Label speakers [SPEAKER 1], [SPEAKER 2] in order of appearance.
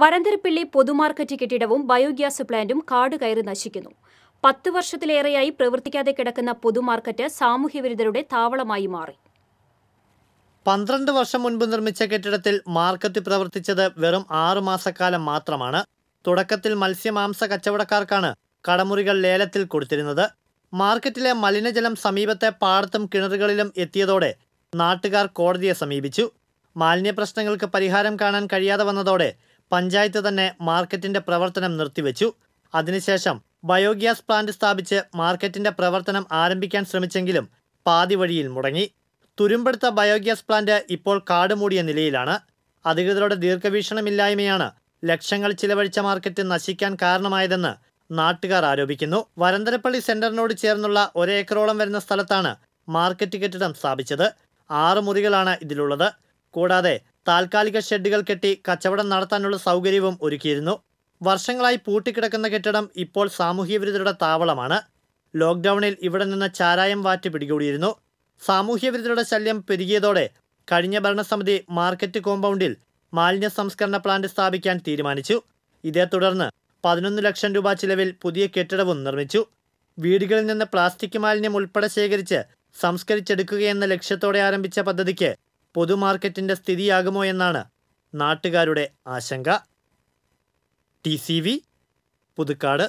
[SPEAKER 1] വരന്തരപ്പിള്ളി പൊതുമാർക്കറ്റ് കെട്ടിടവും ബയോഗ്യാസ് പ്ലാന്റും കാട് കയറി നശിക്കുന്നു പത്ത് വർഷത്തിലേറെയായി പ്രവർത്തിക്കാതെ കിടക്കുന്ന പൊതുമാർക്കറ്റ് സാമൂഹ്യവിരുദ്ധരുടെ താവളമായി മാറി
[SPEAKER 2] പന്ത്രണ്ട് വർഷം മുൻപ് നിർമ്മിച്ച കെട്ടിടത്തിൽ മാർക്കറ്റ് പ്രവർത്തിച്ചത് വെറും ആറു മാസക്കാലം മാത്രമാണ് തുടക്കത്തിൽ മത്സ്യമാംസ കച്ചവടക്കാർക്കാണ് കടമുറികൾ ലേലത്തിൽ കൊടുത്തിരുന്നത് മാർക്കറ്റിലെ മലിനജലം സമീപത്തെ പാടത്തും കിണറുകളിലും എത്തിയതോടെ നാട്ടുകാർ കോടതിയെ സമീപിച്ചു മാലിന്യ പ്രശ്നങ്ങൾക്ക് പരിഹാരം കാണാൻ കഴിയാതെ വന്നതോടെ പഞ്ചായത്ത് തന്നെ മാർക്കറ്റിന്റെ പ്രവർത്തനം നിർത്തിവെച്ചു അതിനുശേഷം ബയോഗ്യാസ് പ്ലാന്റ് സ്ഥാപിച്ച് മാർക്കറ്റിന്റെ പ്രവർത്തനം ആരംഭിക്കാൻ ശ്രമിച്ചെങ്കിലും പാതി വഴിയിൽ മുടങ്ങി തുരുമ്പെടുത്ത ബയോഗ്യാസ് പ്ലാന്റ് ഇപ്പോൾ കാടുമൂടിയ നിലയിലാണ് അധികൃതരുടെ ദീർഘവീക്ഷണമില്ലായ്മയാണ് ലക്ഷങ്ങൾ ചിലവഴിച്ച മാർക്കറ്റ് നശിക്കാൻ കാരണമായതെന്ന് നാട്ടുകാർ ആരോപിക്കുന്നു വരന്തരപ്പള്ളി സെന്ററിനോട് ചേർന്നുള്ള ഒരേക്കറോളം വരുന്ന സ്ഥലത്താണ് മാർക്കറ്റ് കെട്ടിടം സ്ഥാപിച്ചത് ആറ് മുറികളാണ് ഇതിലുള്ളത് കൂടാതെ താൽക്കാലിക ഷെഡുകൾ കെട്ടി കച്ചവടം നടത്താനുള്ള സൗകര്യവും ഒരുക്കിയിരുന്നു വർഷങ്ങളായി പൂട്ടിക്കിടക്കുന്ന കെട്ടിടം ഇപ്പോൾ സാമൂഹ്യവിരുദ്ധരുടെ താവളമാണ് ലോക്ക്ഡൗണിൽ ഇവിടെ നിന്ന് ചാരായം വാറ്റ് പിടികൂടിയിരുന്നു സാമൂഹ്യവിരുദ്ധരുടെ ശല്യം പെരുകിയതോടെ കഴിഞ്ഞ ഭരണസമിതി മാർക്കറ്റ് കോമ്പൗണ്ടിൽ മാലിന്യ സംസ്കരണ പ്ലാന്റ് സ്ഥാപിക്കാൻ തീരുമാനിച്ചു ഇതേ തുടർന്ന് പതിനൊന്ന് ലക്ഷം രൂപ ചിലവിൽ പുതിയ കെട്ടിടവും നിർമ്മിച്ചു വീടുകളിൽ നിന്ന് പ്ലാസ്റ്റിക് മാലിന്യം ഉൾപ്പെടെ ശേഖരിച്ച് സംസ്കരിച്ചെടുക്കുകയെന്ന ലക്ഷ്യത്തോടെ ആരംഭിച്ച പദ്ധതിക്ക് പൊതുമാർക്കറ്റിന്റെ സ്ഥിതിയാകുമോ എന്നാണ് നാട്ടുകാരുടെ ആശങ്ക ടി സി വി പുതുക്കാട്